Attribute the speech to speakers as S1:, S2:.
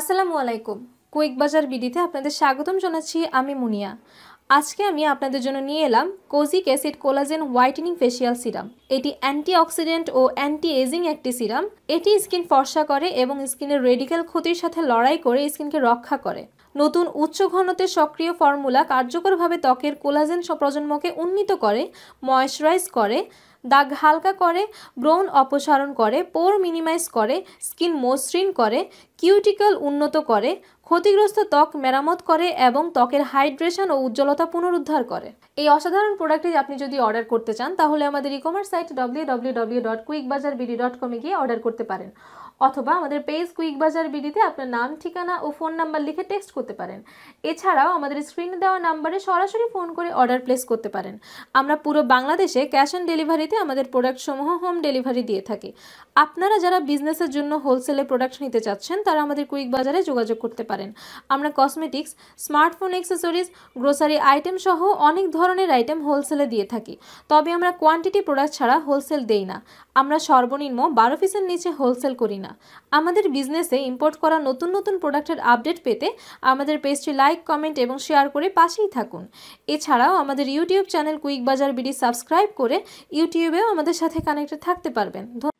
S1: আসসালামু আলাইকুম কুইক বাজার বিডিতে আপনাদের স্বাগতম জানাচ্ছি আমি মুনিয়া আজকে আমি আপনাদের জন্য নিয়ে এলাম kojic acid collagen whitening facial serum এটি অ্যান্টিঅক্সিডেন্ট ও অ্যান্টি এজিং একটি সিরাম এটি স্কিন ফর্সা করে এবং স্কিনের রেডিক্যাল ক্ষতির সাথে লড়াই করে স্কিনকে রক্ষা করে নতুন উচ্চ ঘনত্বের সক্রিয় ফর্মুলা কার্যকরভাবে ত্বকের কোলাজেন প্রজন্মকে উন্নীত করে ময়েশ্চারাইজ করে দাগ হালকা করে ব্রোন অপসারণ করে পোর মিনিমাইজ করে স্কিন মসৃণ করে কিউটিকল উন্নত করে ক্ষতিগ্রস্ত ত্বক মেরামত করে এবং ত্বকের হাইড্রেশন ও উজ্জ্বলতা পুনরুদ্ধার করে এই অসাধারণ প্রোডাক্টটি আপনি যদি অর্ডার করতে চান তাহলে আমাদের e commerce site W W dot quick bazar BD dot গিয়ে অর্ডার করতে পারেন অথবা আমাদের পেজ কুইক বাজার বিডিতে আপনার নাম ঠিকানা ও ফোন নাম্বার লিখে টেক্সট করতে পারেন এছাড়াও আমাদের স্ক্রিনে দেওয়া নাম্বারে সরাসরি ফোন করে অর্ডার প্লেস করতে পারেন আমরা পুরো বাংলাদেশে ক্যাশ অন ডেলিভারিতে আমাদের প্রোডাক্টসমূহ হোম ডেলিভারি দিয়ে থাকি আপনারা যারা বিজনেসের জন্য হোলসেলে প্রোডাক্ট নিতে চাচ্ছেন তারা আমাদের কুইক বাজারে যোগাযোগ করতে পারেন আমরা cosmetics smartphone accessories grocery item সহ অনেক ধরনের আইটেম হোলসেলে দিয়ে থাকি তবে আমরা কোয়ান্টিটি প্রোডাক্ট ছাড়া হোলসেল দেই না আমরা সর্বনিম্ন বারো পিসের নিচে হোলসেল করি না আমাদের বিজনেসে ইম্পোর্ট করা নতুন নতুন প্রোডাক্টের আপডেট পেতে আমাদের পেজটি লাইক কমেন্ট এবং শেয়ার করে পাশেই থাকুন এছাড়াও আমাদের YouTube channel quick bazar BD subscribe করে ইউটিউবেও আমাদের সাথে কানেক্টেড থাকতে পারবেন